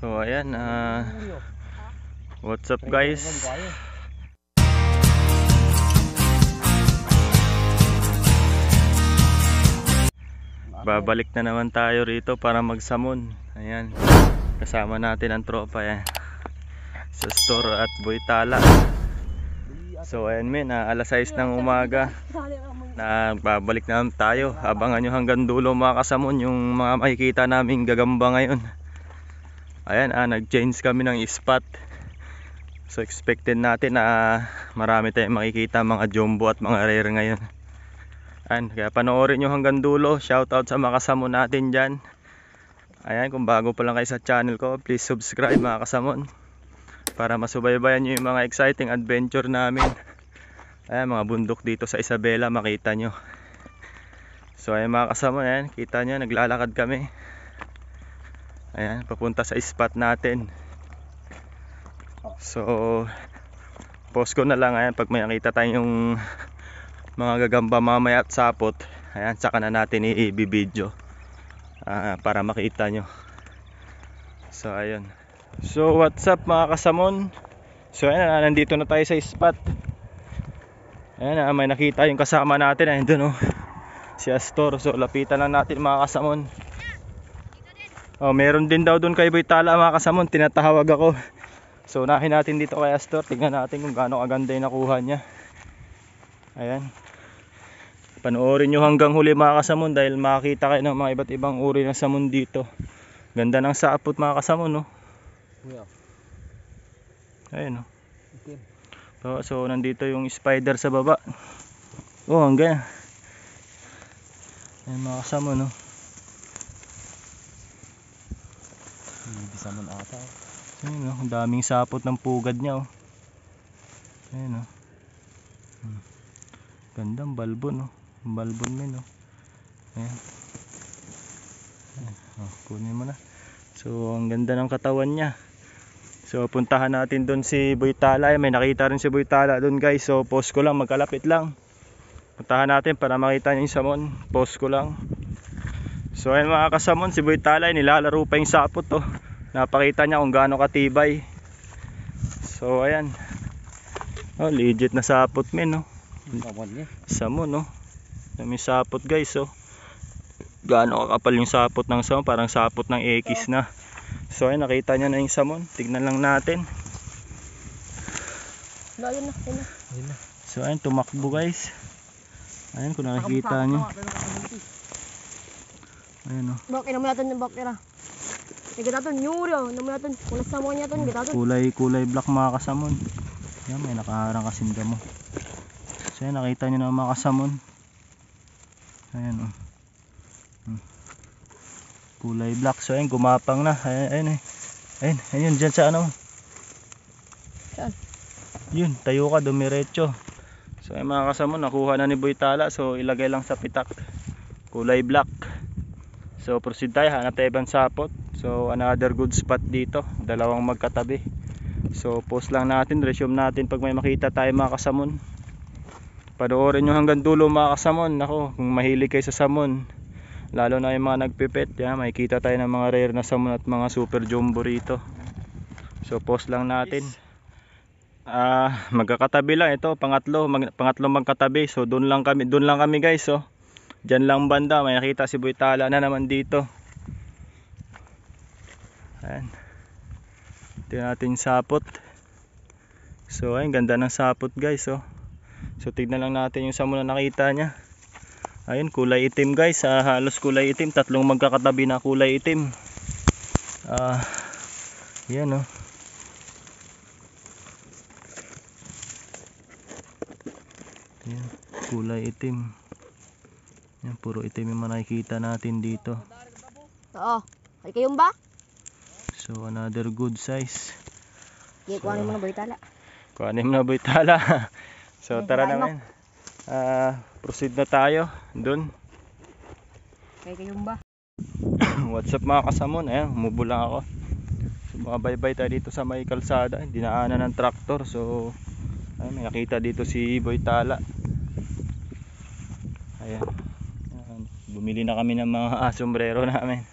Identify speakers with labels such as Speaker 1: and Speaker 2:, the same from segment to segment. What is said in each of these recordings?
Speaker 1: So ayan, uh, what's up guys? Babalik na naman tayo rito para magsamon. Ayan. Kasama natin ang tropa yan. Eh, sa store at Boytala. So ayan men, uh, alas 6 ng umaga. Na babalik na tayo. Abangan nyo hanggang dulo mga kasamon yung mga makikita namin gagamba ngayon ayan ah nag-change kami ng spot so expected natin na ah, marami tayong makikita mga jumbo at mga rare ngayon ayan kaya panoorin nyo hanggang dulo shoutout sa mga natin dyan ayan kung bago pa lang kayo sa channel ko please subscribe mga kasamon para masubaybayan nyo yung mga exciting adventure namin ayan mga bundok dito sa Isabela makita nyo so ayan mga kasama ayan kita nyo naglalakad kami ayan papunta sa spot natin so post ko na lang ayan pag may nakita tayong mga gagamba mamaya at sapot ayan saka na natin i-video uh, para makita nyo so ayun so what's up mga kasamon so ayan ah, nandito na tayo sa spot ayan uh, may nakita yung kasama natin ayan dun oh si Astor so lapitan lang natin mga kasamon Oh, meron din daw doon kay Boytala mga kasamon, tinatawag ako. So, unahin natin dito kay Astor. Tingnan natin kung gaano kaganda yung nakuha niya. Ayan. Panoorin niyo hanggang huli mga kasamon dahil makakita kayo ng mga iba't ibang uri ng samon dito. Ganda ng sapot mga kasamon, no? Ayan, no? Okay. Oh, so, so nandito yung spider sa baba. Oh, hanggang. Ayan mga kasamon, no? Salmon ata. So, yun, no? Oh, ang daming sapot ng pugad niya, oh. Ayan, oh. Hmm. Ganda, ang balbon, oh. Ang balbon men, oh. Oh, kunin mo na. So, ang ganda ng katawan niya. So, puntahan natin doon si Boytala. Ayan, may nakita rin si Boytala doon, guys. So, post ko lang, magkalapit lang. Puntahan natin para makita niyo yung samon. Post ko lang. So ayun mga kasamon, si Boy Talay nilalaro pa yung sapot to. Oh napakita niya kung gaano katibay so ayan oh, legit na sapot men no samo no may sapot guys oh. gaano kapal yung sapot ng samon parang sapot ng ekis na so ayan nakita niya na yung samon tignan lang natin ayun na ayun na so ayan tumakbo guys ayan kung nakikita niyo ayan o oh. bakit naman natin yung bakit na Nagataton, nyuro. Ano Namunaton, kulas na mo niya ton, gataton. Kulay, kulay black mga kasamon. Yan, may nakaharang kasinda mo. So yan, nakita niyo na mga kasamon. Ayan Oh. Hmm. Kulay black. So ayun gumapang na. Ayun ayan eh. ayun, ayun diyan sa ano. Saan? Yun, tayo ka, dumiretso. So ayan mga kasamon, nakuha na ni Boy Tala. So ilagay lang sa pitak. Kulay black. So proceed tayo, hanap tayo ibang sapot. So another good spot dito, dalawang magkatabi. So post lang natin, resume natin pag may makita tayo mga kasamon. Panoorin nyo hanggang dulo mga kasamon. Nako, kung mahilig kayo sa samon, lalo na yung mga nagpipet, ya, makikita tayo ng mga rare na samon at mga super jumbo rito. So post lang natin. Ah, uh, magkakatabi lang ito, pangatlo, mag, pangatlo magkatabi. So doon lang kami, doon lang kami guys, oh. Diyan lang banda, may nakita si Buitala na naman dito. Ayan. Ito yung ating sapot. So ayun, ganda ng sapot guys. Oh. So tignan lang natin yung sa muna nakita niya. Ayun, kulay itim guys. Ah, halos kulay itim. Tatlong magkakatabi na kulay itim. Ah, yan oh. Ayan, kulay itim. Yan, puro itim yung nakikita natin dito. Oo. Ay kayong ba? So another good size. Okay, so, kuhanin mo na baitala. Kuhanin mo na baitala. so tara naman. Uh, proceed na tayo dun. Kay ba? What's up mga kasamon? Ayan, humubo lang ako. So mga baybay tayo dito sa may kalsada. Dinaanan ng traktor. So ayun, may nakita dito si Boy Tala. Ayan. Ayan. Bumili na kami ng mga sombrero namin.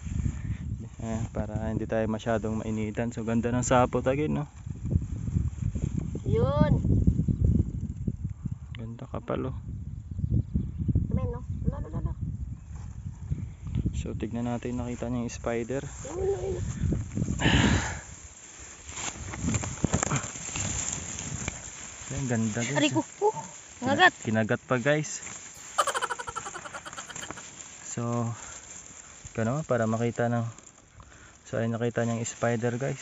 Speaker 1: Ayan, para hindi tayo masyadong mainitan. So ganda ng sapot again, no? Yun. Ganda kapal, oh. Amen, no? Lalo, lalo. So tignan natin nakita niya yung spider. Yun, yun, Ang ganda guys. Aray ko. kinagat. Oh, kinagat pa guys. So, gano'n para makita ng So ayun nakita niyang spider guys.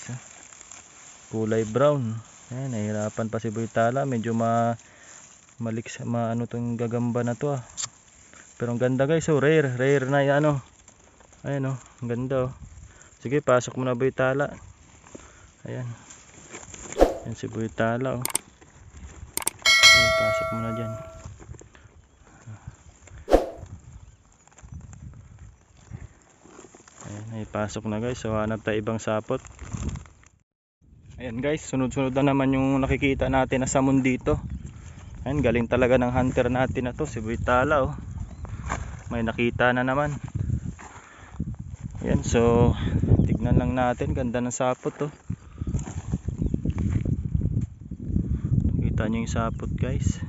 Speaker 1: Kulay brown. Ayan, nahirapan pa si Boytala. Medyo ma maliks maano tong gagamba na to ah. Pero ang ganda guys, so oh. rare, rare na 'yan oh. Ayan oh, ang ganda oh. Sige, pasok muna Boytala. Ayan. Yan si Boytala oh. Ayan, pasok muna diyan. pasok na guys so hanap tayo ibang sapot ayan guys sunod sunod na naman yung nakikita natin na samon dito ayan galing talaga ng hunter natin na to si Buitala oh. may nakita na naman ayan so tignan lang natin ganda ng sapot to oh. kita nyo yung sapot guys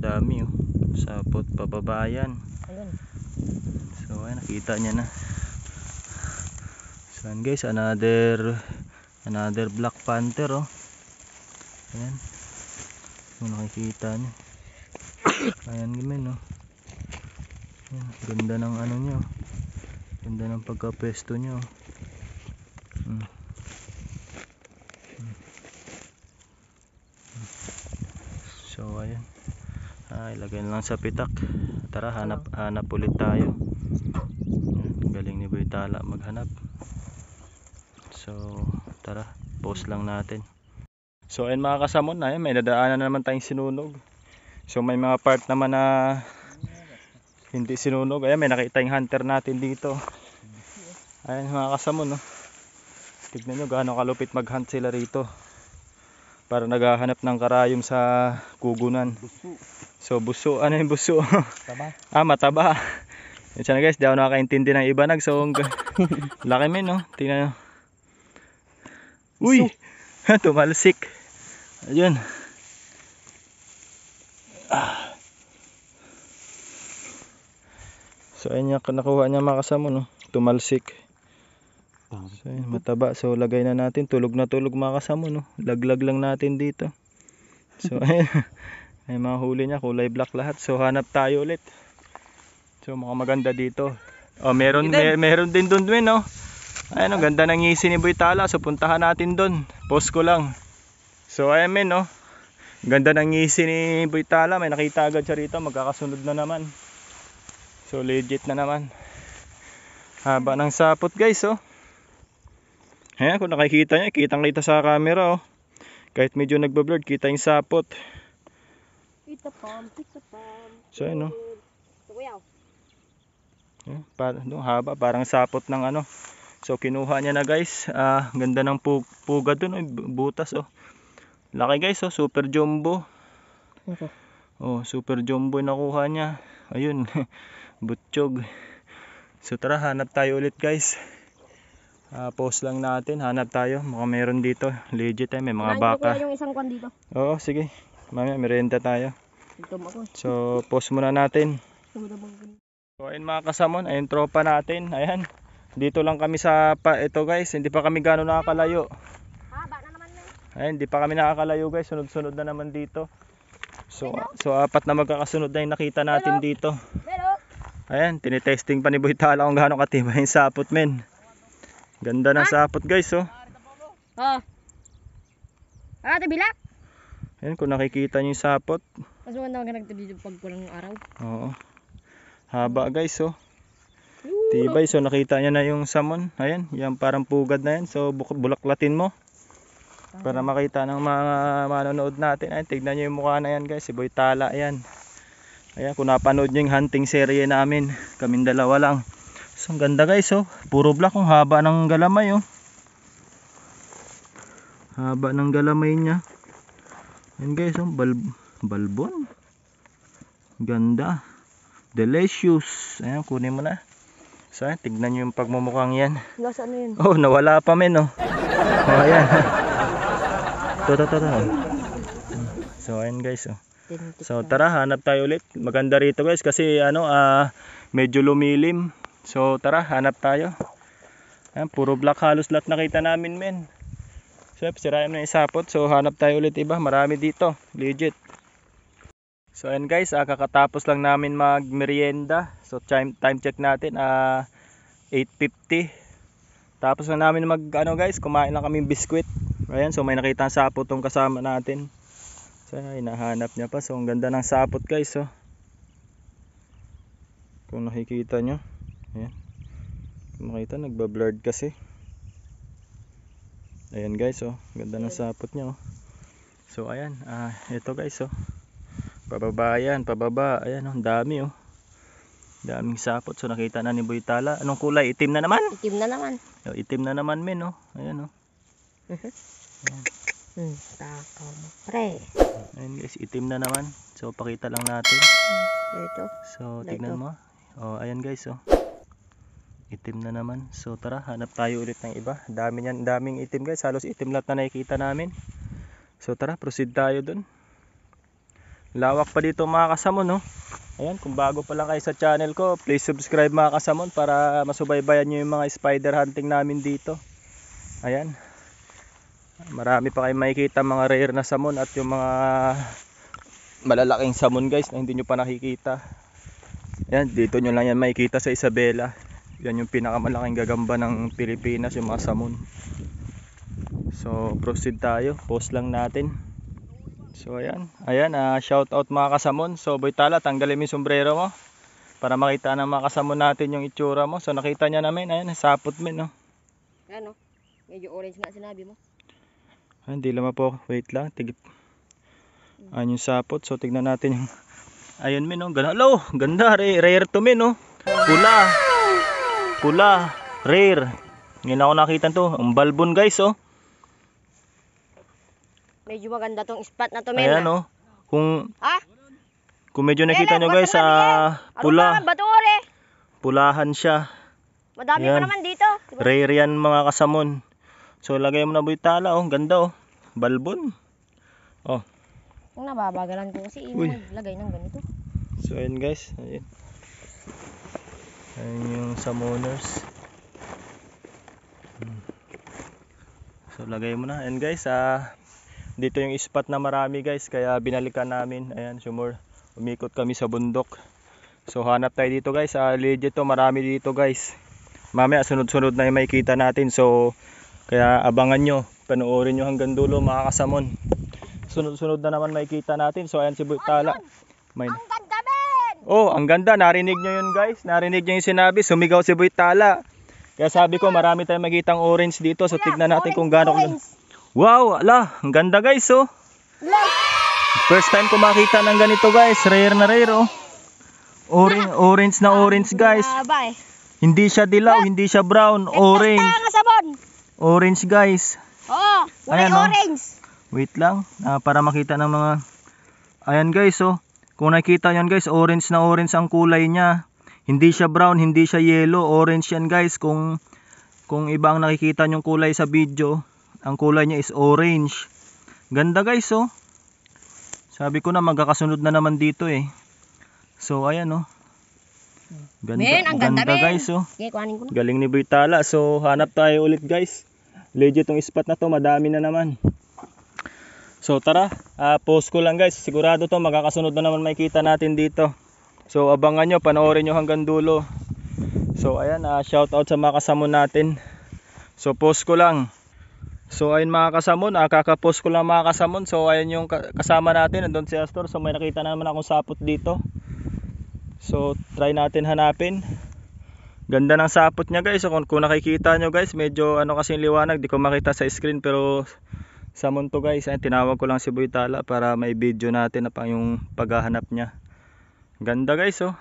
Speaker 1: dami oh sapot pababa yan so ay nakita niya na so yan guys another another black panther oh ayan kung nakikita niya ayan gamin no ayan, ganda ng ano niya oh. ganda ng pagkapwesto niya oh lagay lang sa pitak tara hanap hanap ulit tayo hmm, galing ni Boy Tala maghanap so tara post lang natin so ayun mga kasamon ayun, may nadaanan na naman tayong sinunog so may mga part naman na hindi sinunog ayun may nakita yung hunter natin dito ayun mga kasamon no? Oh. tignan nyo gaano kalupit mag hunt sila rito para naghahanap ng karayom sa kugunan So buso, ano yung buso? Mataba. ah, mataba. Yan siya na guys, di ako nakakaintindi ng iba nag. So, laki men, no? Tingnan nyo. Uy! Tumalsik. Ayun. Ah. So, ayun yung nakuha niya makasamo, no? Tumalsik. So, ayun, mataba. So, lagay na natin. Tulog na tulog makasamo, no? Laglag lang natin dito. So, ayun. Ay mga huli niya kulay black lahat. So hanap tayo ulit. So mukhang maganda dito. Oh, meron may, meron din doon din no. Ayun, ang ganda ng ngisi ni Boy Tala. So puntahan natin doon. Post ko lang. So ayan men no. Ganda ng ngisi ni Boy Tala. May nakita agad siya rito. Magkakasunod na naman. So legit na naman. Haba ng sapot guys oh. Ayan, kung nakikita niya, kitang kita sa camera oh. Kahit medyo nagbablurred, kita yung sapot. Pizza pam, pizza pam. So ayun no. Tukuyaw. Yeah, para, no, haba, parang sapot ng ano. So kinuha niya na guys. Ah, ganda ng pu puga doon, oh, butas oh. Laki guys oh, super jumbo. Okay. Oh, super jumbo nakuha niya. Ayun. Butchog. So tara, hanap tayo ulit guys. Uh, post lang natin, hanap tayo. Mukhang meron dito. Legit eh, may mga Maraming baka. Yung isang kwan dito. Oo, sige. Mamaya merenda tayo. So, post muna natin. So, ayun mga kasamon, ayun tropa natin. Ayan. Dito lang kami sa pa ito guys, hindi pa kami gano'ng nakakalayo. Ayan, hindi pa kami nakakalayo guys, sunod-sunod na naman dito. So, so apat na magkakasunod na yung nakita natin dito. Ayan, tinitesting pa ni Boytala kung gano'ng katibay yung sapot men. Ganda ng sapot guys, oh. Oh. Ah, ah tabi Ayan, kung nakikita nyo yung sapot. Mas maganda maganda nagtabi pag walang araw. Oo. Haba guys, oh. Tibay, so nakita niya na yung salmon. Ayan, yan parang pugad na yan. So bulaklatin mo. Para makita ng mga manonood natin. Ayan, tignan nyo yung mukha na yan guys. Si Boy Tala, ayan. Ayan, kung napanood nyo yung hunting serye namin. Kaming dalawa lang. So ang ganda guys, oh. Puro black, ang oh. haba ng galamay, oh. Haba ng galamay niya. Yan guys, ang oh, bal balbon. Ganda. Delicious. Ayan, kunin mo na. Sa, tignan nyo yung pagmumukhang yan. Nasa ano yun? Oh, nawala pa men, oh. oh, ayan. to, to, to, to. So, ayan guys, oh. So, tara, hanap tayo ulit. Maganda rito guys, kasi ano, ah, uh, medyo lumilim. So, tara, hanap tayo. Ayan, puro black halos lahat nakita namin, men. So, sirayan na isapot. So, hanap tayo ulit iba. Marami dito. Legit. So, ayan guys. Ah, kakatapos lang namin magmerienda. So, time, time check natin. Ah, 8.50. Tapos na namin mag, ano guys, kumain lang kami biskwit. Ayan. So, may nakita ang sapot tong kasama natin. So, ayan, hinahanap niya pa. So, ang ganda ng sapot guys. So, oh. kung nakikita nyo. Ayan. Kung makita, nagbablurred kasi ayan guys oh ganda ng sapot niya oh. so ayan ah, ito guys oh pababa yan pababa ayan oh dami oh daming sapot so nakita na ni Boy Tala anong kulay itim na naman itim na naman oh, itim na naman men oh ayan oh uh -huh. ayan. mo, pre. Ayan guys, itim na naman. So, pakita lang natin. Dito. Hmm, so, tignan mo. Ah. Oh, ayan guys, oh itim na naman so tara hanap tayo ulit ng iba dami niyan daming itim guys halos itim lahat na nakikita namin so tara proceed tayo dun lawak pa dito mga kasamon no ayan kung bago pa lang kayo sa channel ko please subscribe mga kasamon para masubaybayan nyo yung mga spider hunting namin dito ayan marami pa kayong makikita mga rare na salmon at yung mga malalaking salmon guys na hindi nyo pa nakikita Ayan, dito nyo lang yan makikita sa Isabela yan yung pinakamalaking gagamba ng Pilipinas yung mga samon so proceed tayo post lang natin so ayan ayan uh, shout out mga kasamon so boytala tanggalin mo yung sombrero mo para makita ng mga kasamon natin yung itsura mo so nakita niya namin ayan sapot min no ano medyo orange nga sinabi mo ah, hindi lama po wait lang tigip ayan yung sapot so tignan natin yung ayun min no ganda hello ganda rare to min no pula pula, rare. Ngayon ako nakita to. Ang balbon guys oh. Medyo maganda tong spot na to, men. Ayan ah. oh. Kung ah? Kung medyo nakita eh, nyo guys sa ah, ano pula. Pulahan siya. Madami Ayan. pa naman dito. Diba? Rare yan mga kasamon. So lagay mo na boy tala oh, ganda oh. Balbon. Oh. Ang nababagalan ko kasi eh, lagay ng ganito. So ayun guys, ayun ayun yung summoners. so lagay mo na and guys ah, dito yung spot na marami guys kaya binalikan namin ayan sumur umikot kami sa bundok so hanap tayo dito guys ah, legit to marami dito guys mamaya sunod sunod na yung makikita natin so kaya abangan nyo panoorin nyo hanggang dulo mga kasamon sunod sunod na naman makikita natin so ayan si Butala may Oh, ang ganda. Narinig nyo yun guys. Narinig nyo yung sinabi. Sumigaw si Boy Tala. Kaya sabi ko marami tayong magitang orange dito. So tignan natin kung gano'ng... Wow, ala. Ang ganda guys oh. First time ko makita ng ganito guys. Rare na rare oh. Orange, orange na ah, orange guys. Eh. Hindi siya dilaw, ah. hindi siya brown. Orange. Orange guys. Oo, oh, Ayan, oh. orange. Wait lang, uh, para makita ng mga... Ayan guys oh. Kung nakita yan guys, orange na orange ang kulay niya. Hindi siya brown, hindi siya yellow, orange yan guys. Kung kung iba ang nakikita yung kulay sa video, ang kulay niya is orange. Ganda guys oh. Sabi ko na magkakasunod na naman dito eh. So ayan oh. Ganda, men, ang ganda, ganda men. guys oh. Okay, Galing ni Britala. So hanap tayo ulit guys. Legit tong spot na to, madami na naman. So tara, uh, post ko lang guys. Sigurado to magkakasunod na naman makikita natin dito. So abangan nyo, panoorin nyo hanggang dulo. So ayan, uh, ah, shout out sa mga kasamon natin. So post ko lang. So ayun mga kasamon, uh, kakapost ko lang mga kasamon. So ayan yung kasama natin, nandun si Astor. So may nakita naman akong sapot dito. So try natin hanapin. Ganda ng sapot niya guys. So, kung, kung nakikita nyo guys, medyo ano kasi liwanag. Di ko makita sa screen pero sa Monto guys ay tinawag ko lang si Boy Tala para may video natin na pang yung paghahanap niya ganda guys oh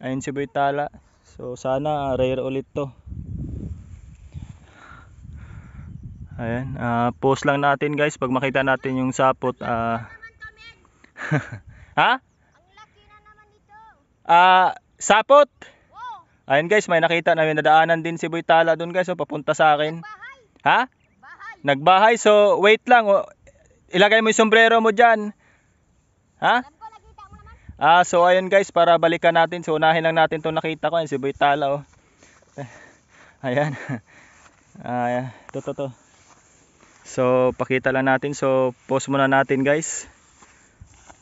Speaker 1: ayun si Boy Tala so sana rare ulit to ayan uh, post lang natin guys pag makita natin yung sapot uh, ha? ang laki na Ah, uh, sapot. Ayun guys, may nakita na may nadaanan din si Boy Tala doon guys, so oh, papunta sa akin. Ha? Nagbahay, so wait lang. O, ilagay mo yung sombrero mo dyan. Ha? Ah, so ayun guys, para balikan natin. So unahin lang natin itong nakita ko. Ayan, si Boy Tala, oh. Eh, ayan. ah, Ito, ito, ito. So, pakita lang natin. So, post muna natin guys.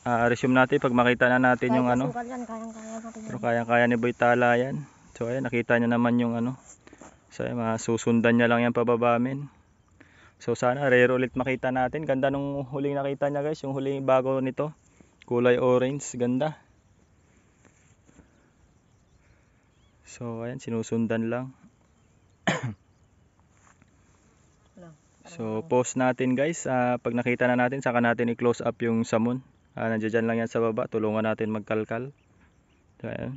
Speaker 1: ah, resume natin pag makita na natin kaya yung ano. Yan, kaya, kaya, Pero kaya-kaya ni Boy Tala yan. So, ayan, nakita niya naman yung ano. So, ayan, susundan niya lang yan pababamin. So sana rare ulit makita natin. Ganda nung huling nakita niya guys. Yung huling bago nito. Kulay orange. Ganda. So ayan sinusundan lang. so post natin guys. Uh, pag nakita na natin saka natin i-close up yung samon. Uh, ah, nandiyan lang yan sa baba. Tulungan natin magkalkal. So ayan.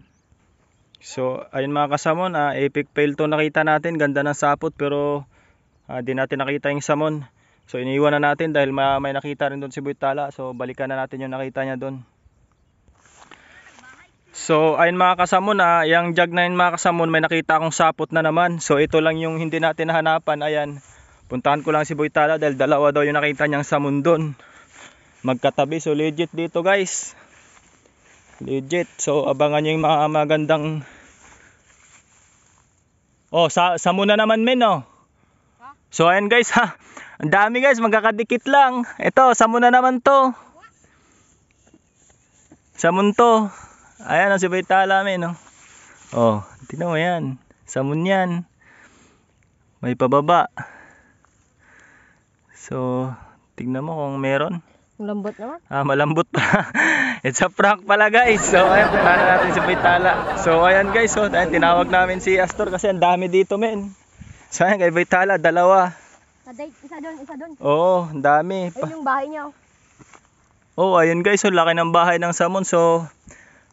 Speaker 1: So ayun mga kasamon. Uh, epic fail to nakita natin. Ganda ng sapot pero uh, di natin nakita yung salmon so iniwan na natin dahil may, may nakita rin doon si Buitala so balikan na natin yung nakita niya doon So ayun mga kasamon ah, yung jug na yun mga kasamon may nakita akong sapot na naman. So ito lang yung hindi natin nahanapan. Ayan. Puntahan ko lang si Boytala dahil dalawa daw yung nakita niyang salmon doon. Magkatabi. So legit dito guys. Legit. So abangan niyo yung mga magandang Oh, sa samon na naman men oh. So ayan guys ha. Ang dami guys, magkakadikit lang. Ito, samo na naman to. Samon to. Ayan ang oh, si Baitala namin no. Oh, tingnan mo yan. Samon yan. May pababa. So, tignan mo kung meron. Malambot naman? Ah, malambot pa. It's a prank pala guys. So, ayan, punta natin si Baitala. So, ayan guys. So, oh, ayan, tinawag namin si Astor kasi ang dami dito men. Sayang kay Vitala, dalawa. Kadate, isa doon, isa doon. Oo, oh, dami. Pa- Ayun yung bahay niya. Oh, ayun guys, so laki ng bahay ng Samon. So,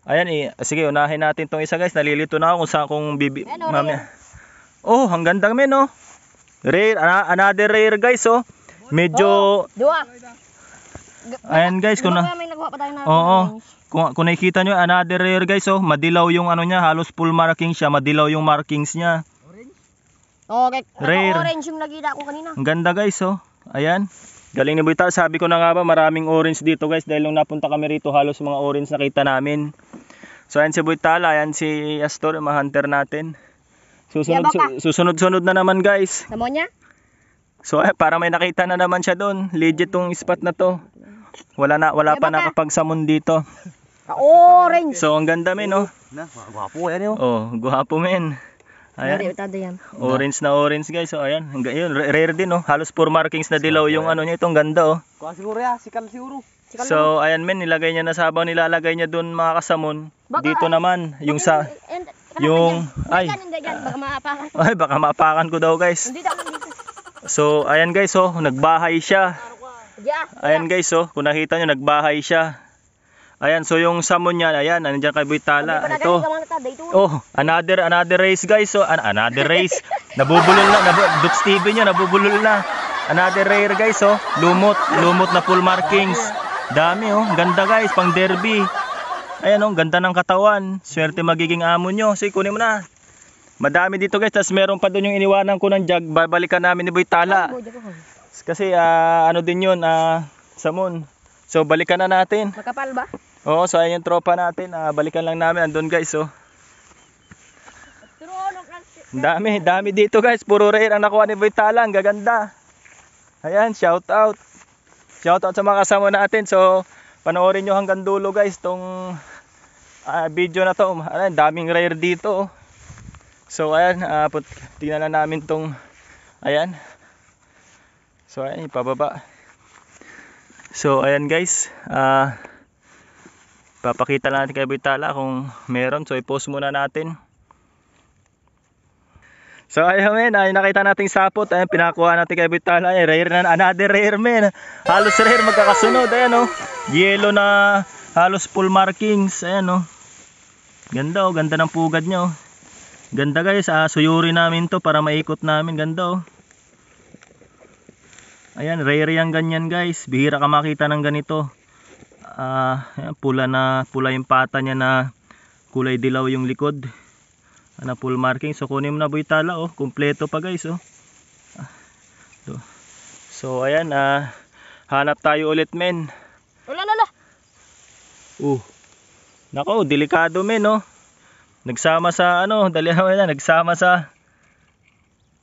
Speaker 1: ayan eh. Sige, unahin natin tong isa guys. Nalilito na ako kung saan kung bibi... Ayan, oh, Rare. Oh, ang gandang men, oh. Rare, another rare guys, oh. Medyo... Oh, Ayan guys, kung na... May nagwa pa tayo na... Oo. Oh, oh. Kung, kung nakikita nyo, another rare guys, oh. Madilaw yung ano niya. Halos full markings siya. Madilaw yung markings niya. Okay. Ano, Rare. orange yung nakita ko kanina. Ang ganda guys oh. Ayan. Galing ni Buita. Sabi ko na nga ba maraming orange dito guys. Dahil nung napunta kami rito halos mga orange nakita namin. So ayan si Buitala. Ayan si Astor. Mga hunter natin. Susunod, yeah, su susunod na naman guys. Tamo niya? So eh, para may nakita na naman siya doon. Legit tong spot na to. Wala na wala yeah, pa nakapagsamon dito. Ah, orange. So ang ganda men, oh. no? guwapo yan, oh. Oh, guwapo men. Ayan. Orange na orange guys. So ayan, yun. Rare din oh. Halos four markings na dilaw yung ano niya. Itong ganda oh. Kuha siguro ya. Sikal siguro. So ayan men, nilagay niya na sabaw. Nilalagay niya doon mga kasamon.
Speaker 2: Baka, Dito naman.
Speaker 1: Yung sa... Yung... Ay. Baka maapakan. Ay, baka maapakan ko daw guys. So ayan guys oh. Nagbahay siya. Ayan guys oh. Kung nakita nyo, nagbahay siya. Ayan, so yung salmon niya, ayan, nandiyan kay Buitala. Ito. Oh, another another race guys. So an another race. nabubulol na, nabu Dux TV niya nabubulol na. Another rare guys, oh. Lumot, lumot na full markings. Dami oh, ganda guys, pang derby. Ayan oh, ganda ng katawan. Swerte magiging amo nyo. Sige, so, kunin mo na. Madami dito guys, tapos meron pa doon yung iniwanan ko ng jug. Babalikan namin ni Buitala. Kasi uh, ano din yun, uh, ah, samon. So balikan na natin. Makapal ba? Oo, so ayan yung tropa natin. Uh, balikan lang namin. Andun guys, oh. Dami, dami dito guys. Puro rare ang nakuha ni Ang Gaganda. Ayan, shout out. Shout out sa mga kasama natin. So, panoorin nyo hanggang dulo guys tong uh, video na to. Ayan, daming rare dito. Oh. So, ayan. Uh, put, tingnan na namin tong ayan. So, ayan, ipababa. So, ayan guys. Ah... Uh, papakita lang natin kay Boytala kung meron so i-post muna natin So ayun men, ayun nakita nating sapot, ayun pinakuha natin kay Vitala, ay rare na another rare men. Halos rare magkakasunod, ayun oh. Yellow na halos full markings, ayun oh. Ganda oh, ganda ng pugad niya oh. Ganda guys, ah, suyuri namin to para maikot namin, ganda oh. Ayan, rare yang ganyan guys, bihira ka makita ng ganito uh, ayan, pula na pula yung pata niya na kulay dilaw yung likod na ano, full marking so kunin mo na buitala oh kumpleto pa guys oh ah, so ayan ah uh, hanap tayo ulit men wala ulalala uh nako delikado men oh nagsama sa ano dali na nagsama sa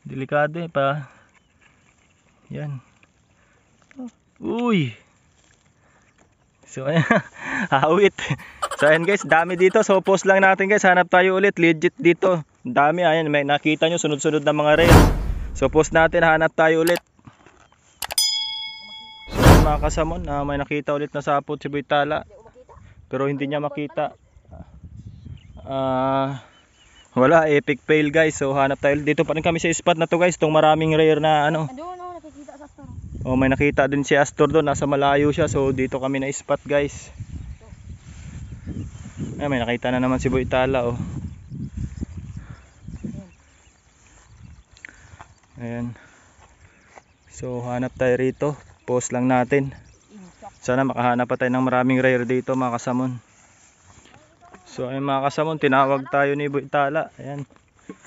Speaker 1: delikado eh pa yan ah, uy So ayan, hawit. So ayan guys, dami dito. So post lang natin guys, hanap tayo ulit. Legit dito. Dami, ayan, may nakita nyo, sunod-sunod na mga rails. So post natin, hanap tayo ulit. So mga kasamon, uh, may nakita ulit na sapot si Boytala. Pero hindi niya makita. Ah... Uh, wala, epic fail guys. So hanap tayo ulit. dito pa rin kami sa spot na to guys, tong maraming rare na ano. Andun, oh, may nakita din si Astor doon nasa malayo siya so dito kami na spot guys Ay, may nakita na naman si Boy Tala oh. ayan so hanap tayo rito post lang natin sana makahanap pa tayo ng maraming rare dito mga kasamon so ayun mga kasamon tinawag tayo ni Boy Tala ayan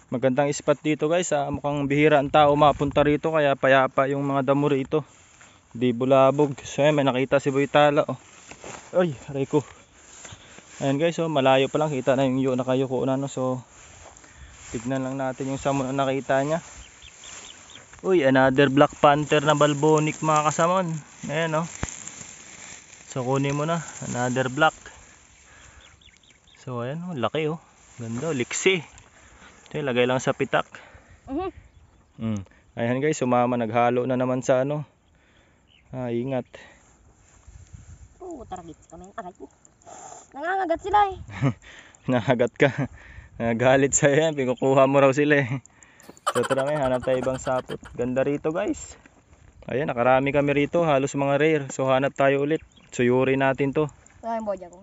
Speaker 1: magandang spot dito guys ah, mukhang bihira ang tao mapunta rito kaya payapa yung mga damo rito di bulabog so ayan, may nakita si Boytala oh. ay aray ko ayan guys so oh, malayo pa lang kita na yung yun na kayo ko na no so tignan lang natin yung samon na nakita niya uy another black panther na balbonic mga kasamon ayan oh so kunin mo na another black so ayan oh laki oh ganda oh, liksi Okay, eh, lagay lang sa pitak. Mhm. -huh. mm. Ayan guys, sumama. Naghalo na naman sa ano. Ah, ingat. Oh, target kami. Aray ko. Nangangagat sila eh. Nangagat ka. Nagalit sa yan. Pikukuha mo raw sila eh. So tara may hanap tayo ibang sapot. Ganda rito guys. Ayan, nakarami kami rito. Halos mga rare. So hanap tayo ulit. Suyuri natin to. Ay, bodya ko.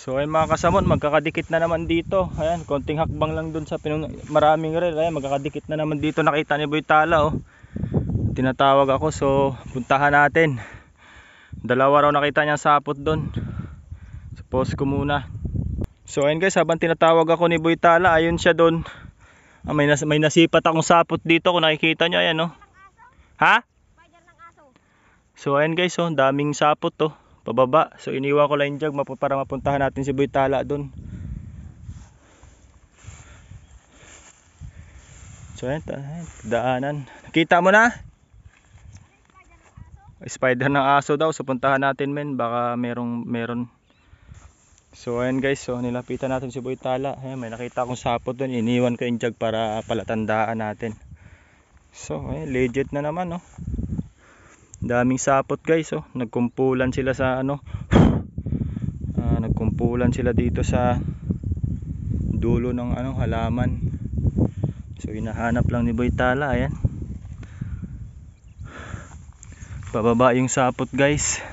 Speaker 1: So ayun mga kasamon, magkakadikit na naman dito. Ayan, konting hakbang lang dun sa pinun maraming rel. Ayan, magkakadikit na naman dito. Nakita ni Boy tala oh. Tinatawag ako so puntahan natin. Dalawa raw nakita niya sapot doon. So pause ko muna. So ayun guys, habang tinatawag ako ni Boy Tala, ayun siya doon. Ah, may, nas may nasipat akong sapot dito kung nakikita niyo ayan oh. Ha? So ayan guys, oh, daming sapot oh pababa so iniwan ko line jog para mapuntahan natin si Boytala doon so ayan, daanan nakita mo na spider ng aso daw so puntahan natin men baka merong meron so ayan guys so nilapitan natin si Boytala ayan, may nakita akong sapot doon iniwan ko yung jog para palatandaan natin so ayan legit na naman no daming sapot guys oh nagkumpulan sila sa ano uh, nagkumpulan sila dito sa dulo ng ano halaman so hinahanap lang ni Boy Tala ayan pababa yung sapot guys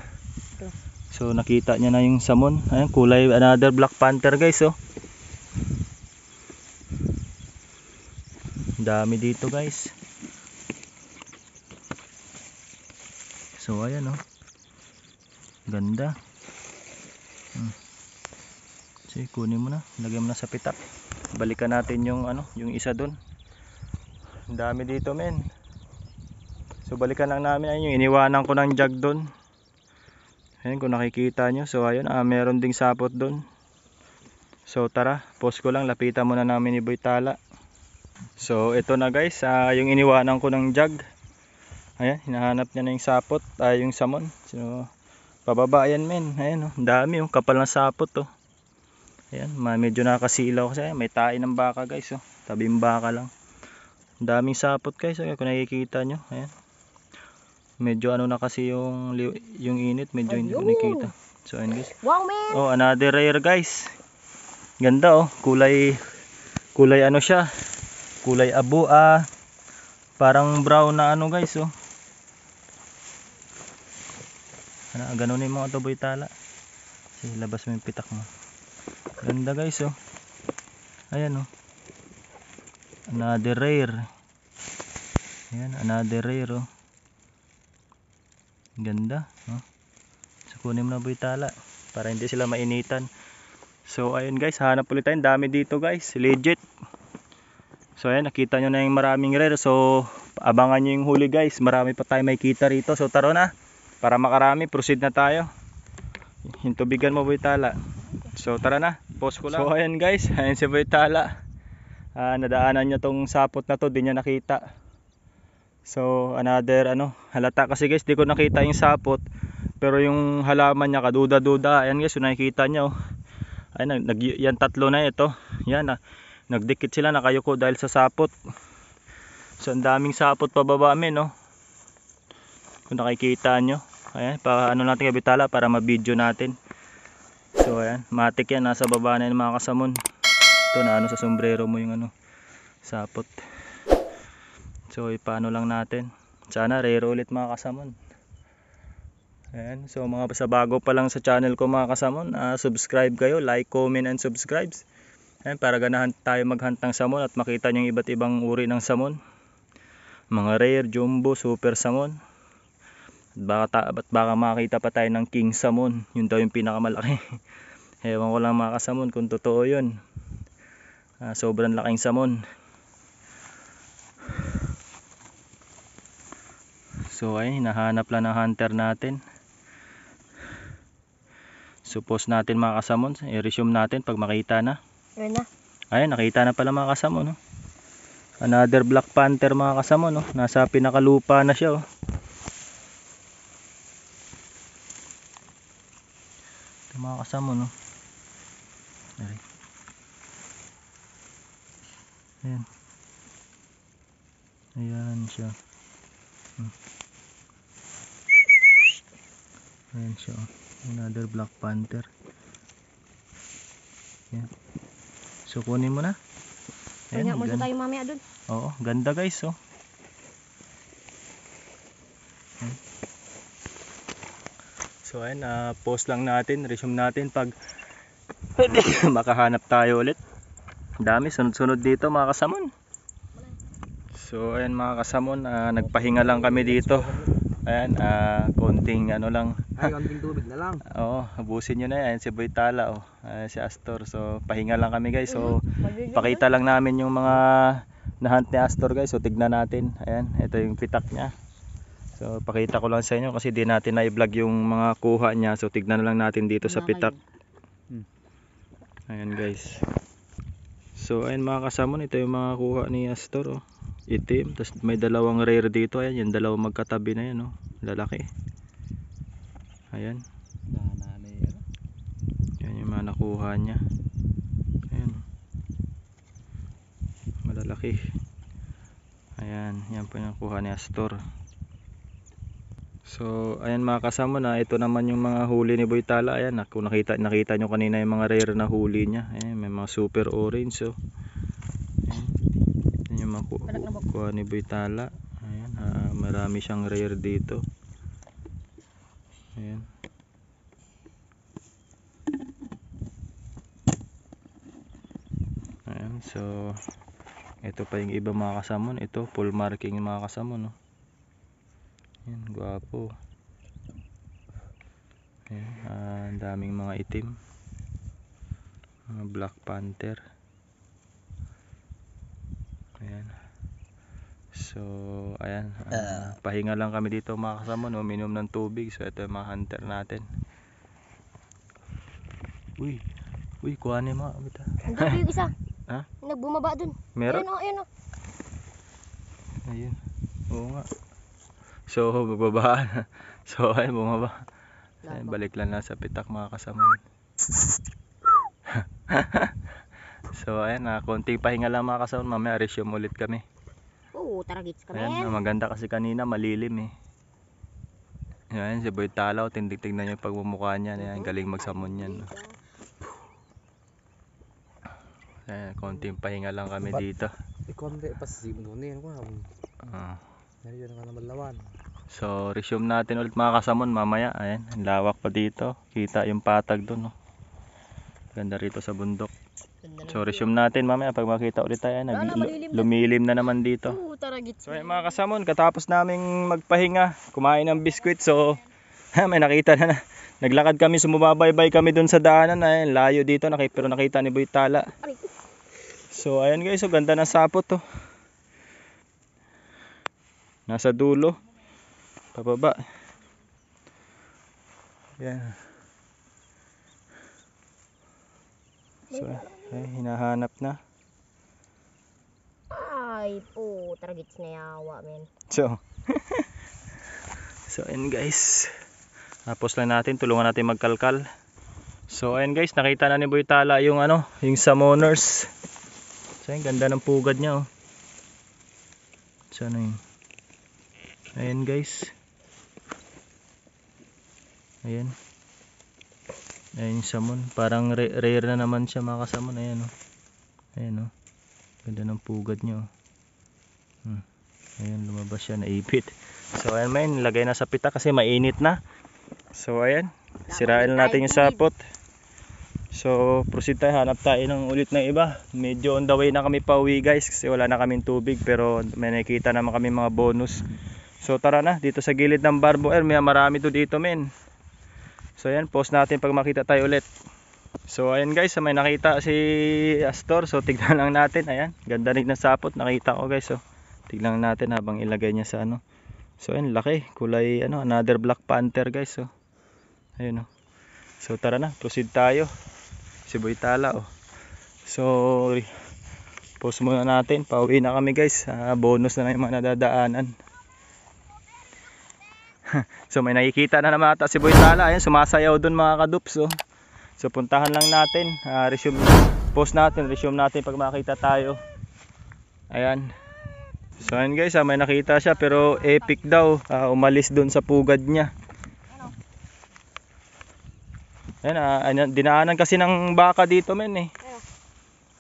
Speaker 1: so nakita niya na yung salmon ayan kulay another black panther guys oh dami dito guys So ayan oh. Ganda. Hmm. Sige, kunin mo na. Lagay mo na sa pitak. Balikan natin yung ano, yung isa doon. Ang dami dito, men. So balikan lang namin ayun yung iniwanan ko ng jug doon. Ayun kung nakikita nyo. So ayun, ah, meron ding sapot doon. So tara, post ko lang lapitan muna namin ni Boy Tala. So ito na guys, ah, yung iniwanan ko ng jug. Ayan, hinahanap niya na yung sapot, ay ah, yung samon. So, pababa yan men. Ayan, oh, dami oh, kapal ng sapot oh. Ayan, medyo nakasilaw kasi may tae ng baka guys oh. Tabing baka lang. Daming sapot guys, ayan, oh, kung nakikita nyo. Ayan. Medyo ano na kasi yung yung init, medyo hindi ko nakikita. So, ayan guys. Wow, man. Oh, another rare guys. Ganda oh, kulay kulay ano siya? Kulay abo ah. Parang brown na ano guys oh. Kana ganun yung mga tuboy tala. Kasi labas mo yung pitak mo. Ganda guys oh. Ayan oh. Another rare. Ayan, another rare oh. Ganda, oh. kunin mo na boy tala para hindi sila mainitan. So ayun guys, hanap ulit tayo. Dami dito guys, legit. So ayan, nakita nyo na yung maraming rare. So abangan nyo yung huli guys. Marami pa tayo makikita rito. So taro na para makarami proceed na tayo yung tubigan mo Boytala so tara na post ko lang so ayan guys ayan si Boytala uh, ah, nadaanan niya tong sapot na to di niya nakita so another ano halata kasi guys di ko nakita yung sapot pero yung halaman niya kaduda duda ayan guys yung nakikita niya oh. ayan nag, yan tatlo na ito yan ah, nagdikit sila nakayuko dahil sa sapot so ang daming sapot pababa men no oh kung nakikita nyo ayan para ano natin kabitala para ma-video natin so ayan matik yan nasa baba na yan mga kasamon ito na ano sa sombrero mo yung ano sapot so ipaano lang natin sana rare ulit mga kasamon ayan so mga sa bago pa lang sa channel ko mga kasamon uh, subscribe kayo like comment and subscribe ayan para ganahan tayo maghantang samon at makita nyo yung iba't ibang uri ng samon mga rare, jumbo, super salmon baka, baka makita pa tayo ng king salmon yun daw yung pinakamalaki ewan ko lang mga kasamon kung totoo yun uh, sobrang laking salmon so ay nahanap lang ng hunter natin suppose natin mga kasamon i-resume natin pag makita na ayun nakita na pala mga kasamon no? Oh. another black panther mga kasamon no? Oh. nasa pinakalupa na siya oh sa mga kasama no Dari. ayan ayan siya hmm. ayan siya oh. another black panther ayan so kunin mo na ayan, mo ganda. tayo mamaya dun oo ganda guys oh So ayan, uh, ah, post lang natin, resume natin pag makahanap tayo ulit. Dami, sunod-sunod dito mga kasamon. So ayan mga kasamon, uh, nagpahinga lang kami dito. Ayan, uh, konting ano lang. Ay, konting tubig na lang. Oo, abusin nyo na yan. Ayan si Tala, oh. Ayan si Astor. So pahinga lang kami guys. So pakita lang namin yung mga nahunt ni Astor guys. So tignan natin. Ayan, ito yung pitak niya. So pakita ko lang sa inyo kasi di natin na i-vlog yung mga kuha niya. So tignan lang natin dito sa pitak. Hmm. Ayan guys. So ayan mga kasamon, ito yung mga kuha ni Astor. Oh. Itim. Tapos may dalawang rare dito. Ayan yung dalawang magkatabi na yan. Oh. Lalaki. Ayan. Ayan yung mga nakuha niya. Ayan. Malalaki. Ayan. Yan po yung kuha ni Astor. So, ayan mga kasama na, ito naman yung mga huli ni Boy Tala. Ayan, kung nakita, nakita nyo kanina yung mga rare na huli niya. Ayan, may mga super orange. So, oh. ayan, ayan yung mga kuha ni Boy Tala. Ayan, ah, marami siyang rare dito. Ayan. Ayan, so, ito pa yung iba mga kasamon. Ito, full marking mga kasamon. No? Yan, guwapo. Yan, uh, ah, daming mga itim. Mga black panther. Ayan. So, ayan. Uh, pahinga lang kami dito mga kasama, no? Minum ng tubig. So, ito yung mga hunter natin. Uy. Uy, kuha na yung mga kabita. yung isa. Ha? Nagbumaba dun. Meron? Ayun o, oh, ayun o. Oh. Ayun. Oo nga. So, magbaba. so, ay bumaba. Ay, balik lang na sa pitak mga kasama. so, ayan, na. Ah, konting pahinga lang mga kasama. Mamaya resume ulit kami. Oo, targets kami. Ayun, maganda kasi kanina malilim eh. Ayan, si Boy Talaw. Tindig-tignan niyo yung pagmumukha niya. Ayan, mm-hmm. galing magsamon niyan. No? Ayan, konting pahinga lang kami dito. Ikaw ang pasasibon ko na yan. Ah. Nariyan ka naman lawan. So, resume natin ulit mga kasamon mamaya. Ayan, ang lawak pa dito. Kita yung patag doon. No? Ganda rito sa bundok. So, resume natin mamaya pag makita ulit tayo. Nag lumilim na naman dito. So, ayan, mga kasamon, katapos naming magpahinga, kumain ng biskwit. So, may nakita na na. Naglakad kami, sumubabaybay kami doon sa daanan. Ayan, layo dito, pero nakita ni Boy Tala. So, ayan guys, so, ganda ng sapot to. Oh nasa dulo pababa yan so ay, hinahanap na ay po targets na yawa men so so ayun guys tapos lang natin tulungan natin magkalkal so ayun guys nakita na ni Boy Tala yung ano yung summoners so ayun ganda ng pugad niya oh so ano yun ayan guys ayan ayan yung salmon parang rare na naman siya mga kasamon ayan o oh. ayan o oh. ganda ng pugad nyo oh. hmm. ayan lumabas siya naipit so ayan man lagay na sa pita kasi mainit na so ayan sirain natin yung sapot So, proceed tayo. Hanap tayo ng ulit ng iba. Medyo on the way na kami pauwi guys kasi wala na kaming tubig pero may nakikita naman kami mga bonus. So tara na dito sa gilid ng Barbo may marami to dito men. So ayan, post natin pag makita tayo ulit. So ayan guys, may nakita si Astor. So tignan lang natin. Ayan, ganda rin ng sapot. Nakita ko guys. So oh. tignan lang natin habang ilagay niya sa ano. So ayan, laki. Kulay ano, another black panther guys. So oh. ayun oh. So tara na, proceed tayo. Si Boytala oh. So post muna natin. Pauwi na kami guys. Uh, bonus na lang yung mga nadadaanan. so may nakikita na naman ata si Boy Tala. ayun sumasayaw dun mga kadups. Oh. So puntahan lang natin. Uh, resume, post natin, resume natin pag makita tayo. Ayan. So ayun guys, ah, may nakita siya pero epic daw. Uh, umalis dun sa pugad niya. Ayan, uh, ayan, dinaanan kasi ng baka dito men eh.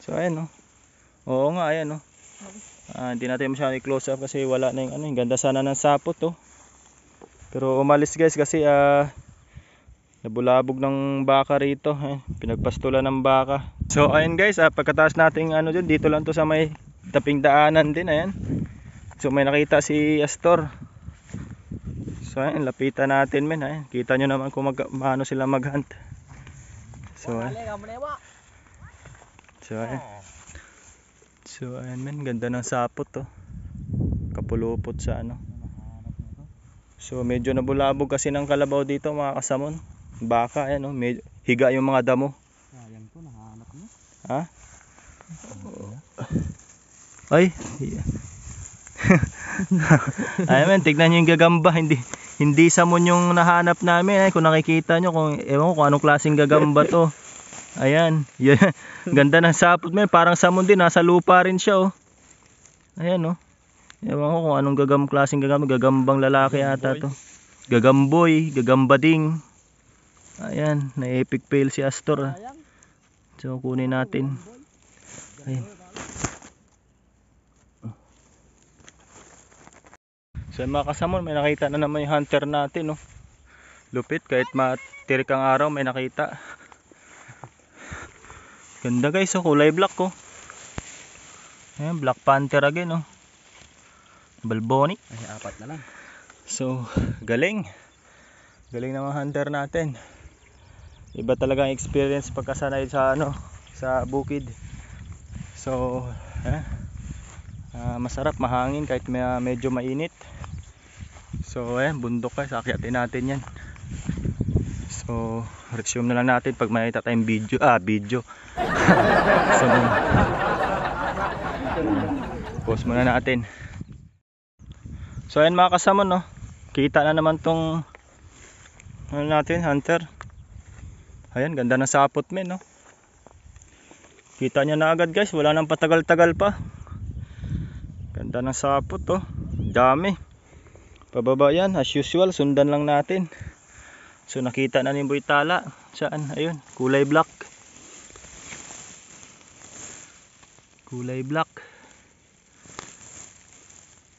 Speaker 1: So ayun oh. Oo nga, ayan oh. ah, hindi natin masyadong i-close up kasi wala na yung ano, yung ganda sana ng sapot oh. Pero umalis guys kasi uh, nabulabog ng baka rito. Eh, pinagpastulan ng baka. So ayun guys, uh, ah, pagkataas nating ano dyan, dito lang to sa may taping daanan din. Ayan. So may nakita si Astor. So ayan, lapitan natin men. Ayan. Kita nyo naman kung mag, ano sila mag-hunt. So ayan. So ayan. So ayan men, ganda ng sapot to. Oh. Kapulupot sa ano. So medyo nabulabog kasi ng kalabaw dito mga kasamon. Baka ayan oh, medyo higa yung mga damo. Ayun po nahanap mo. Ha? Ay. Ay men, tignan niyo yung gagamba, hindi hindi sa samon yung nahanap namin. Ay, kung nakikita niyo kung ewan ko kung anong klaseng gagamba to. Ayan, yeah. ganda ng sapot men, parang samon din, nasa lupa rin siya oh. Ayan oh. Ewan ko kung anong gagam klaseng gagam. Gagambang lalaki Gagamboy. ata to. Gagamboy, gagambading. Ayan, na-epic fail si Astor. Ha. Ah. So kunin natin. Ayan. So mga kasamon, may nakita na naman yung hunter natin, no. Oh. Lupit kahit matirik ang araw, may nakita. Ganda guys, So oh. kulay black ko. Oh. Ayan, Black Panther again, no. Oh balboni ay apat na lang so galing galing ng mga hunter natin iba talaga ang experience pagkasanay sa ano sa bukid so eh, uh, masarap mahangin kahit may, ah, medyo mainit so eh bundok eh sakyatin natin yan so resume na lang natin pag may tayong video ah video so, post muna natin So ayan mga kasama no. Kita na naman tong ano natin, hunter. Ayan, ganda ng sapot men no. Kita niya na agad guys, wala nang patagal-tagal pa. Ganda ng sapot oh. Dami. Pababa yan, as usual, sundan lang natin. So nakita na ni Boytala. Saan? Ayun, kulay black. Kulay black.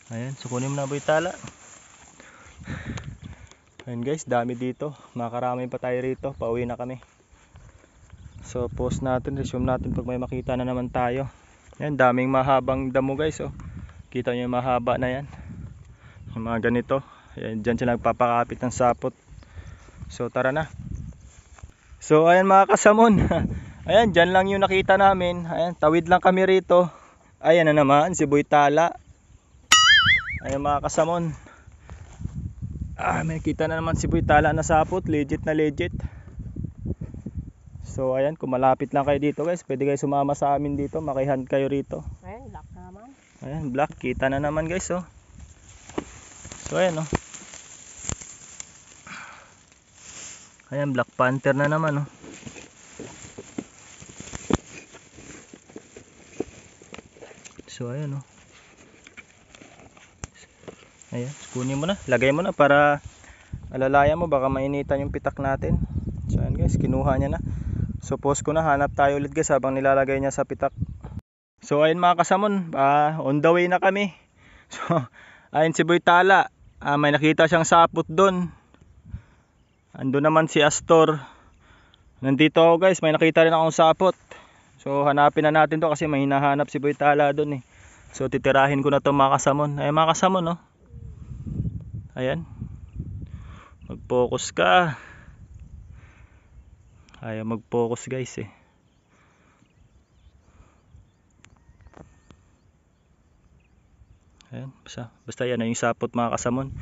Speaker 1: Ayan, sukunin mo na ba yung tala? Ayan guys, dami dito. Makarami pa tayo rito. Pauwi na kami. So, post natin. Resume natin pag may makita na naman tayo. Ayan, daming mahabang damo guys. Oh. Kita nyo yung mahaba na yan. Yung mga ganito. Ayan, dyan sila nagpapakapit ng sapot. So, tara na. So, ayan mga kasamon. ayan, dyan lang yung nakita namin. Ayan, tawid lang kami rito. Ayan na naman, si Boy Tala ayun mga kasamon ah, may kita na naman si Buitala na sapot legit na legit so ayan kung malapit lang kayo dito guys pwede kayo sumama sa amin dito makihunt kayo rito ayan black na naman ayan black kita na naman guys oh. so ayan oh. ayan black panther na naman oh. so ayan oh ayan kunin mo na lagay mo na para alalayan mo baka mainitan yung pitak natin so ayan guys kinuha niya na so post ko na hanap tayo ulit guys habang nilalagay niya sa pitak so ayan mga kasamon uh, on the way na kami so ayan si Boy Tala uh, may nakita siyang sapot doon ando naman si Astor nandito ako guys may nakita rin akong sapot so hanapin na natin to kasi may hinahanap si Boy Tala doon eh so titirahin ko na to mga kasamon ay mga kasamon no ayan mag focus ka ayaw mag focus guys eh ayan basta, basta yan yung sapot mga kasamon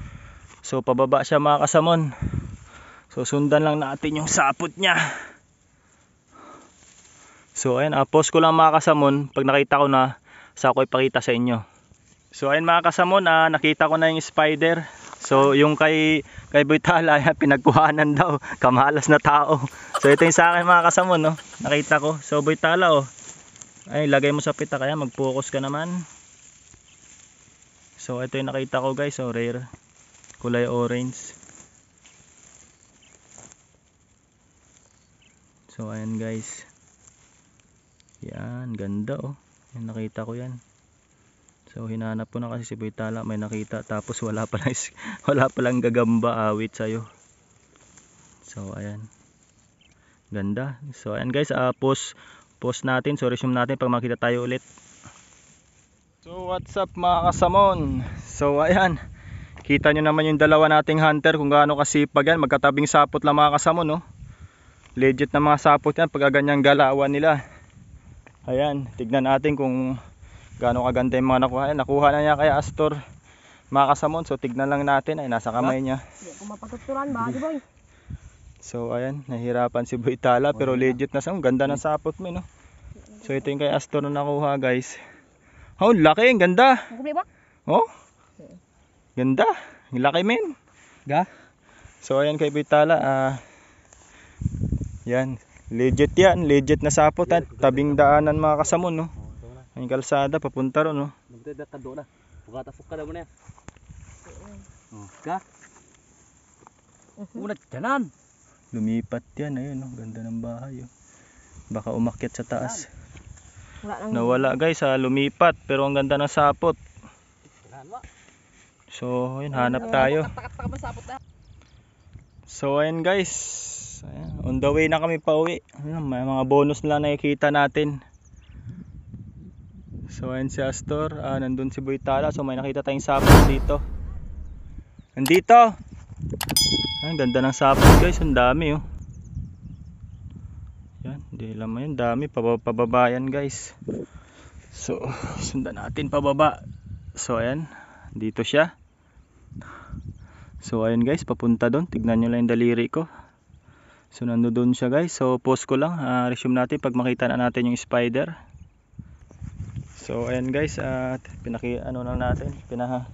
Speaker 1: so pababa siya mga kasamon so sundan lang natin yung sapot niya so ayan ah, post ko lang mga kasamon pag nakita ko na sa ako ipakita sa inyo so ayan mga kasamon ah, nakita ko na yung spider So yung kay kay Boytala ay pinagkuhanan daw, kamalas na tao. So ito yung sa akin mga kasamon, no. Nakita ko. So Boytala oh. Ay lagay mo sa pita kaya mag-focus ka naman. So ito yung nakita ko guys, so oh. rare. Kulay orange. So ayan guys. Yan, ganda oh. Yan, nakita ko yan. So hinanap ko na kasi si Boytala, may nakita tapos wala pa lang wala pa lang gagamba awit sa iyo. So ayan. Ganda. So ayan guys, uh, post post natin, so resume natin pag makita tayo ulit. So what's up mga kasamon? So ayan. Kita nyo naman yung dalawa nating hunter kung gaano kasipag yan. Magkatabing sapot lang mga kasamon no. Legit na mga sapot yan pag ganyang galawan nila. Ayan, tignan natin kung Gaano kaganda yung mga nakuha. Ay, nakuha na niya kay Astor makasamon. So tignan lang natin. Ay, nasa kamay niya. Kung mapatuturan ba, di boy? So ayan, nahirapan si Boy Tala pero legit na siya. Ganda ng sapot mo, no? So ito yung kay Astor na nakuha, guys. Oh, laki, ang ganda. ba? Oh. Ganda. Ang laki, men. Ga? So ayan kay Boy Tala, ah yan, legit yan, legit na sapot at tabing daanan mga kasamon, no? Ang kalsada, papunta ron, no? Oh. Magdada ka doon, ah. Pagkatapok ka na mo na Oh, ah. ka? Mhm. Ulat kanan. Lumipat yan, ayun, no? Oh. Ganda ng bahay, oh. Baka umakyat sa taas. Wala Nawala, guys, ha? Ah. Lumipat, pero ang ganda ng sapot. So, ayun, hanap tayo. Ah? So, ayun, guys. Ayan, on the way na kami pauwi. uwi. May mga bonus lang nakikita natin. So ayan si Astor, ah, nandun si Boytala. So may nakita tayong sapos dito. Nandito! Ang ganda ng sapos guys, ang dami oh. Yan, hindi lang yun, dami, pababa, pababa yan guys. So, sundan natin pababa. So ayan, dito siya. So ayun guys, papunta doon. Tignan nyo lang yung daliri ko. So nandoon siya guys. So post ko lang. Uh, resume natin pag makita na natin yung spider. So ayan guys at pinaki ano na natin, pinaha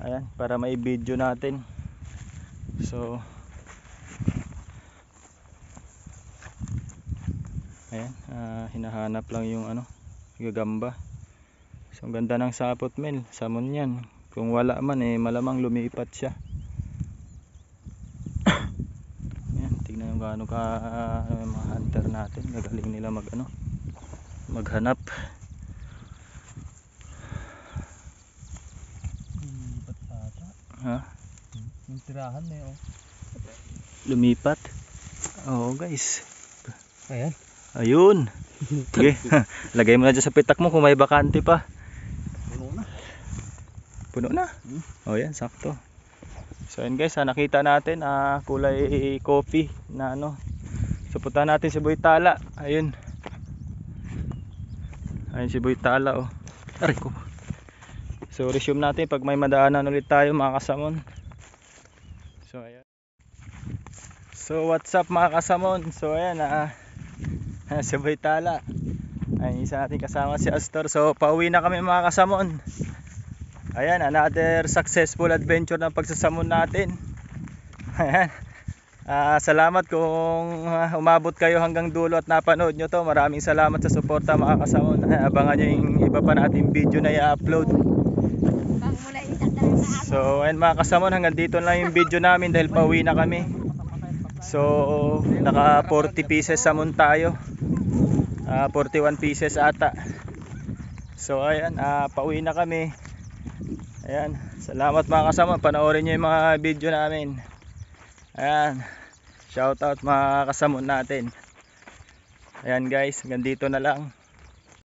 Speaker 1: Ayan para mai-video natin. So Ayan, uh, hinahanap lang yung ano, gagamba. So ang ganda ng sapot mel, samon 'yan. Kung wala man eh malamang lumipat siya. Ayan, tignan yung gaano ka uh, mga hunter natin, gagaling nila mag ano, maghanap. Ha? Yung tirahan na yun. Oh. Lumipat. Oo guys. Ayan. Ayun. Sige. okay. Lagay mo na dyan sa pitak mo kung may bakante pa. Puno na. Puno na? Hmm. O oh, yan, sakto. So yun guys, ah, nakita natin ah, kulay coffee na ano. Suputan natin si Boytala. Ayun. Ayun si Boytala oh. Aray ko. So resume natin pag may madaanan ulit tayo mga kasamon. So ayan. So what's up mga kasamon? So ayan na ah, ah si Baytala. Ay isa natin kasama si Astor. So pauwi na kami mga kasamon. Ayan another successful adventure ng pagsasamon natin. Ayan. Uh, salamat kung uh, umabot kayo hanggang dulo at napanood nyo to maraming salamat sa suporta mga kasamon abangan nyo yung iba pa natin video na i-upload So ayun mga kasamon hanggang dito lang yung video namin dahil pauwi na kami. So naka 40 pieces samon tayo. Uh, ah, 41 pieces ata. So ayan, uh, ah, pauwi na kami. Ayan, salamat mga kasama. Panoorin nyo yung mga video namin. Ayan, shout out mga kasamon natin. Ayan guys, hanggang dito na lang.